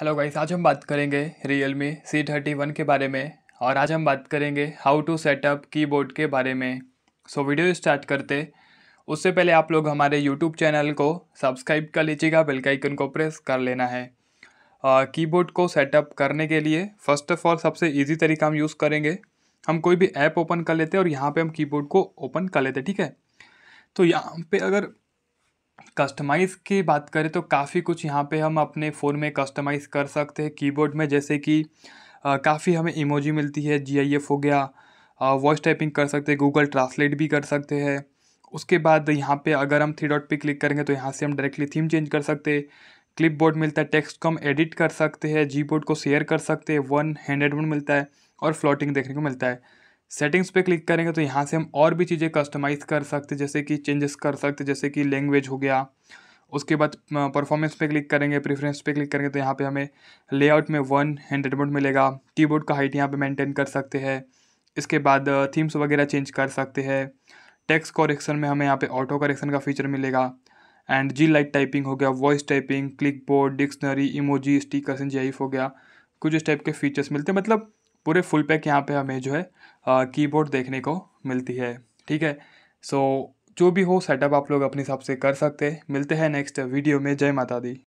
hello guys आज हम बात करेंगे Realme C thirty one के बारे में और आज हम बात करेंगे हाउ टू सेटअप कीबोर्ड के बारे में सो so, वीडियो स्टार्ट करते उससे पहले आप लोग हमारे यूट्यूब चैनल को सब्सक्राइब कर लीजिएगा बेल का आइकन को प्रेस कर लेना है कीबोर्ड को सेटअप करने के लिए फ़र्स्ट ऑफ ऑल सबसे ईजी तरीका हम यूज़ करेंगे हम कोई भी ऐप ओपन कर लेते हैं और यहाँ पर हम कीबोर्ड को ओपन कर लेते हैं ठीक है तो यहाँ पर अगर कस्टमाइज़ की बात करें तो काफ़ी कुछ यहाँ पे हम अपने फ़ोन में कस्टमाइज़ कर सकते हैं कीबोर्ड में जैसे कि काफ़ी हमें इमोजी मिलती है जी हो गया वॉइस टाइपिंग कर सकते हैं गूगल ट्रांसलेट भी कर सकते हैं उसके बाद यहाँ पे अगर हम थ्री डॉट पे क्लिक करेंगे तो यहाँ से हम डायरेक्टली थीम चेंज कर सकते हैं क्लिप बोर्ड मिलता है टेक्स्ट को हम एडिट कर सकते हैं जी बोर्ड को शेयर कर सकते हैं वन हैंडेड मिलता है और फ्लोटिंग देखने को मिलता है सेटिंग्स पे क्लिक करेंगे तो यहाँ से हम और भी चीज़ें कस्टमाइज़ कर सकते जैसे कि चेंजेस कर सकते जैसे कि लैंग्वेज हो गया उसके बाद परफॉर्मेंस पे क्लिक करेंगे प्रेफरेंस पे क्लिक करेंगे तो यहाँ पे हमें लेआउट में वन हंड्रेड मोड मिलेगा कीबोर्ड का हाइट यहाँ पे मेंटेन कर सकते हैं इसके बाद थीम्स वगैरह चेंज कर सकते हैं टेक्स्ट कॉरेक्शन में हमें यहाँ पे ऑटो करेक्शन का फीचर मिलेगा एंड जी लाइट टाइपिंग हो गया voice typing clipboard dictionary emoji stickers and जी हो गया कुछ इस टाइप के फीचर्स मिलते हैं मतलब पूरे फुल पैक यहाँ पे हमें जो है कीबोर्ड देखने को मिलती है ठीक है सो जो भी हो सेटअप आप लोग अपने हिसाब से कर सकते हैं मिलते हैं नेक्स्ट वीडियो में जय माता दी